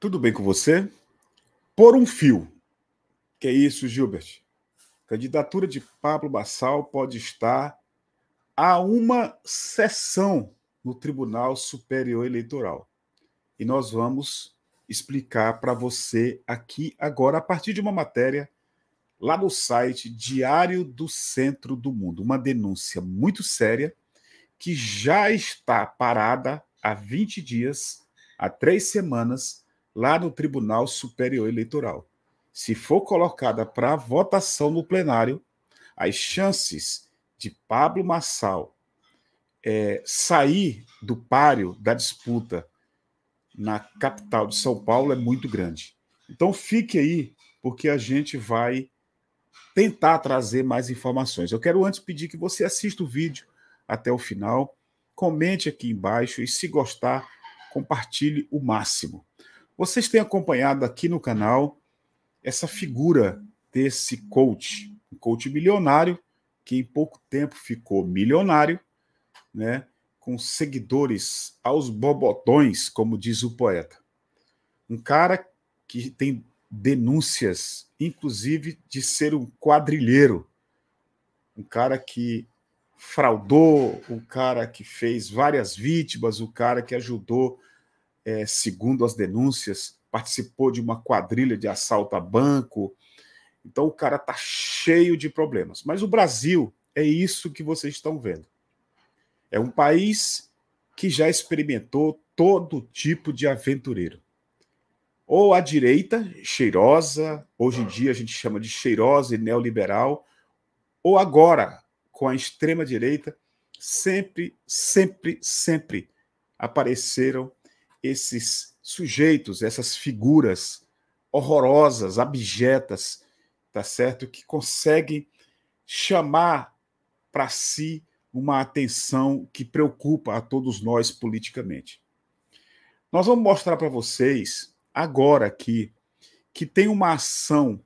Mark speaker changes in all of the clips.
Speaker 1: Tudo bem com você? Por um fio. Que é isso, Gilbert? Candidatura de Pablo Bassal pode estar a uma sessão no Tribunal Superior Eleitoral. E nós vamos explicar para você aqui agora, a partir de uma matéria lá no site Diário do Centro do Mundo. Uma denúncia muito séria que já está parada há 20 dias, há três semanas, lá no Tribunal Superior Eleitoral. Se for colocada para votação no plenário, as chances de Pablo Massal é, sair do páreo da disputa na capital de São Paulo é muito grande. Então fique aí, porque a gente vai tentar trazer mais informações. Eu quero antes pedir que você assista o vídeo até o final, comente aqui embaixo e, se gostar, compartilhe o máximo. Vocês têm acompanhado aqui no canal essa figura desse coach, um coach milionário que em pouco tempo ficou milionário, né, com seguidores aos bobotões, como diz o poeta. Um cara que tem denúncias, inclusive de ser um quadrilheiro, um cara que fraudou, um cara que fez várias vítimas, um cara que ajudou é, segundo as denúncias, participou de uma quadrilha de assalto a banco. Então o cara tá cheio de problemas. Mas o Brasil é isso que vocês estão vendo. É um país que já experimentou todo tipo de aventureiro. Ou a direita, cheirosa, hoje em ah. dia a gente chama de cheirosa e neoliberal, ou agora, com a extrema direita, sempre, sempre, sempre apareceram esses sujeitos, essas figuras horrorosas, abjetas, tá certo? Que conseguem chamar para si uma atenção que preocupa a todos nós politicamente. Nós vamos mostrar para vocês agora aqui que tem uma ação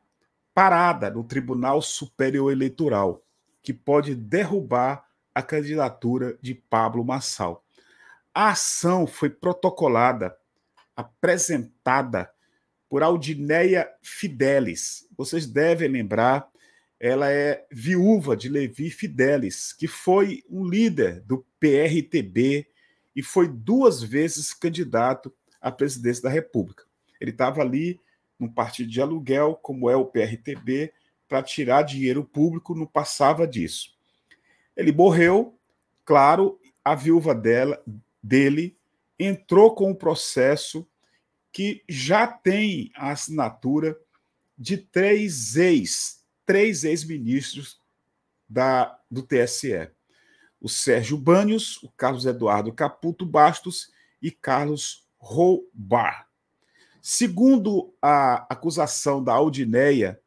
Speaker 1: parada no Tribunal Superior Eleitoral que pode derrubar a candidatura de Pablo Massal. A ação foi protocolada, apresentada por Aldineia Fidelis. Vocês devem lembrar, ela é viúva de Levi Fidelis, que foi um líder do PRTB e foi duas vezes candidato à presidência da República. Ele estava ali num partido de aluguel, como é o PRTB, para tirar dinheiro público, não passava disso. Ele morreu, claro, a viúva dela, dele entrou com um processo que já tem a assinatura de três ex, três ex-ministros da do TSE. O Sérgio Banhos, o Carlos Eduardo Caputo Bastos e Carlos Roubar. Segundo a acusação da Aldineia,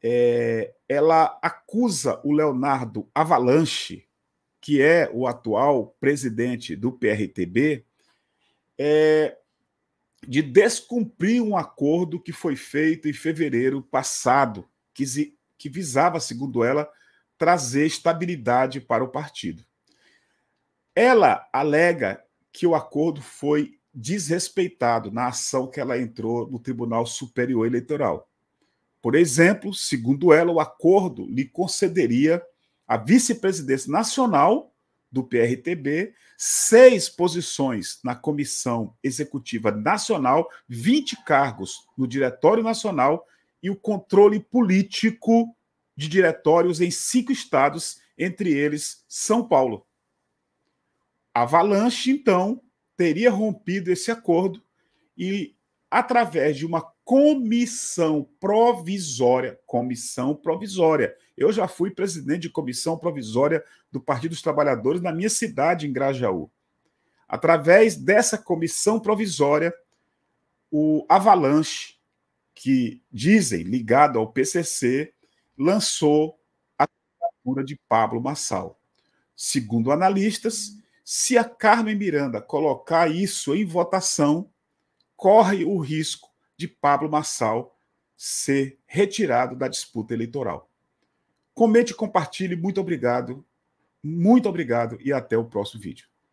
Speaker 1: é, ela acusa o Leonardo Avalanche, que é o atual presidente do PRTB, é, de descumprir um acordo que foi feito em fevereiro passado, que, que visava, segundo ela, trazer estabilidade para o partido. Ela alega que o acordo foi desrespeitado na ação que ela entrou no Tribunal Superior Eleitoral. Por exemplo, segundo ela, o acordo lhe concederia a vice-presidência nacional do PRTB, seis posições na Comissão Executiva Nacional, 20 cargos no Diretório Nacional e o controle político de diretórios em cinco estados, entre eles São Paulo. A Avalanche, então, teria rompido esse acordo e, através de uma comissão provisória. Comissão provisória. Eu já fui presidente de comissão provisória do Partido dos Trabalhadores na minha cidade, em Grajaú. Através dessa comissão provisória, o Avalanche, que dizem ligado ao PCC, lançou a candidatura de Pablo Massal. Segundo analistas, se a Carmen Miranda colocar isso em votação, corre o risco de Pablo Massal ser retirado da disputa eleitoral. Comente, compartilhe, muito obrigado. Muito obrigado e até o próximo vídeo.